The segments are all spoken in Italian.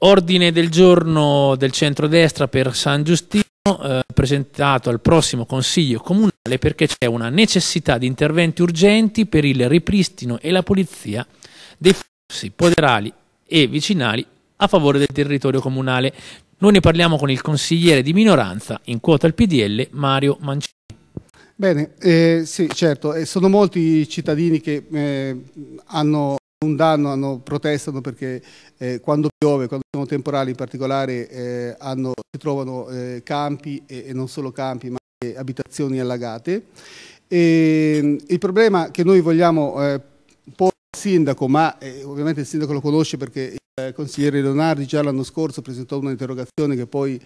Ordine del giorno del centrodestra per San Giustino eh, presentato al prossimo Consiglio Comunale perché c'è una necessità di interventi urgenti per il ripristino e la pulizia dei flussi poderali e vicinali a favore del territorio comunale. Noi ne parliamo con il consigliere di minoranza in quota al PDL Mario Mancini. Bene, eh, sì, certo, eh, sono molti i cittadini che eh, hanno un danno, hanno, protestano perché eh, quando piove, quando sono temporali in particolare, eh, hanno, si trovano eh, campi e, e, non solo campi, ma anche abitazioni allagate. E, ehm, il problema che noi vogliamo eh, porre al sindaco, ma eh, ovviamente il sindaco lo conosce perché il eh, consigliere Leonardi già l'anno scorso presentò un'interrogazione che poi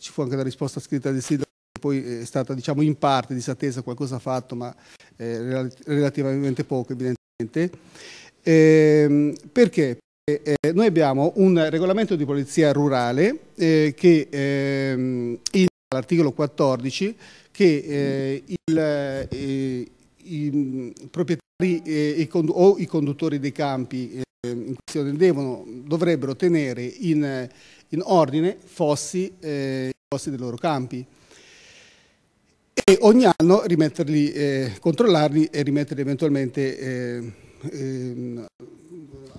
ci fu anche la risposta scritta del sindaco poi è stata diciamo, in parte disattesa, qualcosa ha fatto, ma relativamente poco evidentemente. Eh, perché? Eh, noi abbiamo un regolamento di polizia rurale eh, che ehm, l'articolo 14 che eh, il, eh, i, i proprietari eh, cond o i conduttori dei campi in questione devono, dovrebbero tenere in, in ordine fossi, i fossi dei loro campi e ogni anno rimetterli, controllarli e rimetterli eventualmente ehm,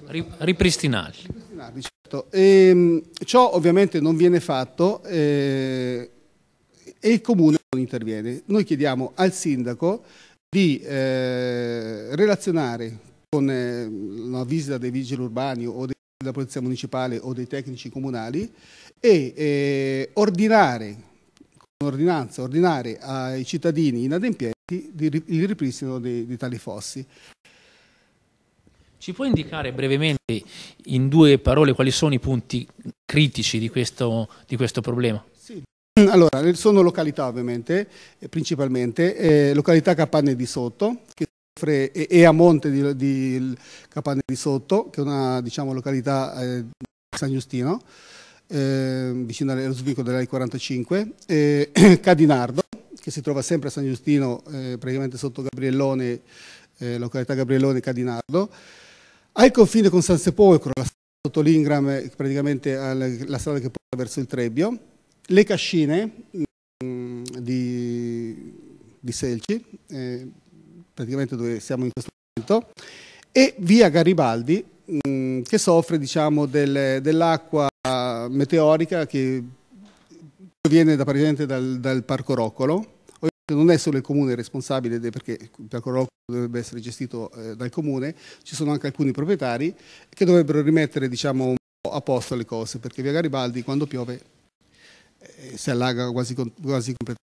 ripristinarli. ripristinarli certo. e, ehm, ciò ovviamente non viene fatto eh, e il Comune non interviene. Noi chiediamo al Sindaco di eh, relazionare con eh, una visita dei vigili urbani o dei, della Polizia Municipale o dei tecnici comunali e eh, ordinare con ordinanza ordinare ai cittadini inadempienti il ripristino di, di tali fossi. Ci può indicare brevemente in due parole quali sono i punti critici di questo, di questo problema? Sì. Allora, sono località ovviamente, eh, principalmente, eh, località Capanne di Sotto, che soffre, e, e, a monte di, di, Capanne di Sotto, che è una diciamo, località eh, di San Giustino, eh, vicino allo svincolo della 45, eh, Cadinardo, che si trova sempre a San Giustino, eh, praticamente sotto Gabriellone, eh, località Gabriellone Cadinardo, al confine con San Sepolcro, la strada sotto l'Ingram, praticamente la strada che porta verso il Trebbio, le cascine mm, di, di, Selci, eh, praticamente dove siamo in questo momento, e via Garibaldi, mm, che soffre diciamo, del, dell'acqua meteorica che proviene da, dal, dal Parco Roccolo, non è solo il comune responsabile perché il parco dovrebbe essere gestito eh, dal comune, ci sono anche alcuni proprietari che dovrebbero rimettere diciamo, a posto le cose perché via Garibaldi quando piove eh, si allaga quasi, quasi completamente.